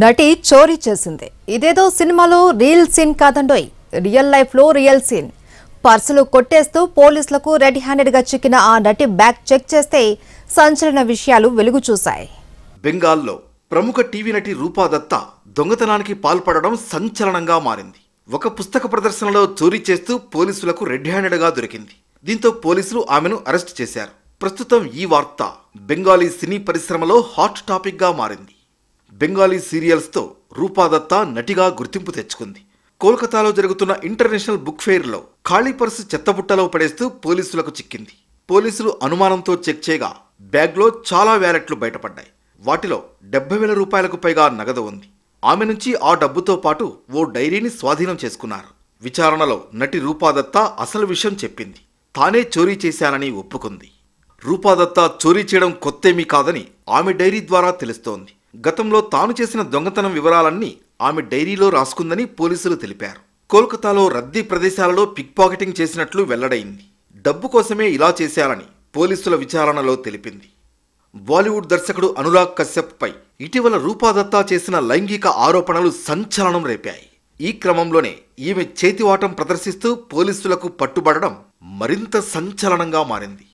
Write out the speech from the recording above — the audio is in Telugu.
నటి చోరీ చేసింది ఇదేదో సినిమాలో రియల్ సీన్ కాదండోయ్ రియల్ లైఫ్లో రియల్ సీన్ పర్సులు కొట్టేస్తూ పోలీసులకు రెడ్ హ్యాండెడ్గా చిక్కిన ఆ నటి బ్యాగ్ చెక్ చేస్తే సంచలన విషయాలు వెలుగు చూశాయి బెంగాల్లో ప్రముఖ టీవీ నటి రూపా దత్త దొంగతనానికి పాల్పడడం సంచలనంగా మారింది ఒక పుస్తక ప్రదర్శనలో చోరీ చేస్తూ పోలీసులకు రెడ్ హ్యాండెడ్గా దొరికింది దీంతో పోలీసులు ఆమెను అరెస్ట్ చేశారు ప్రస్తుతం ఈ వార్త బెంగాలీ సినీ పరిశ్రమలో హాట్ టాపిక్గా మారింది బెంగాలీ సీరియల్స్తో రూపాదత్త నటిగా గుర్తింపు తెచ్చుకుంది కోల్కతాలో జరుగుతున్న ఇంటర్నేషనల్ బుక్ ఫెయిర్లో ఖాళీ పర్సు చెత్తబుట్టలో పడేస్తూ పోలీసులకు చిక్కింది పోలీసులు అనుమానంతో చెక్ చేయగా బ్యాగ్లో చాలా వ్యాలెట్లు బయటపడ్డాయి వాటిలో డెబ్బై వేల రూపాయలకు పైగా నగదు ఉంది ఆమె నుంచి ఆ డబ్బుతో పాటు ఓ డైరీని స్వాధీనం చేసుకున్నారు విచారణలో నటి రూపాదత్త అసలు విషయం చెప్పింది తానే చోరీ చేశానని ఒప్పుకుంది రూపాదత్త చోరీ చేయడం కొత్తేమీ కాదని ఆమె డైరీ ద్వారా తెలుస్తోంది గతంలో తాను చేసిన దొంగతనం వివరాలన్నీ ఆమె డైరీలో రాసుకుందని పోలీసులు తెలిపారు కోల్కతాలో రద్దీ ప్రదేశాలలో పిక్ పాకెటింగ్ చేసినట్లు వెల్లడైంది డబ్బు కోసమే ఇలా చేశారని పోలీసుల విచారణలో తెలిపింది బాలీవుడ్ దర్శకుడు అనురాగ్ కశ్యప్పై ఇటీవల రూపాదత్తా చేసిన లైంగిక ఆరోపణలు సంచలనం రేపాయి ఈ క్రమంలోనే ఈమె చేతివాటం ప్రదర్శిస్తూ పోలీసులకు పట్టుబడడం మరింత సంచలనంగా మారింది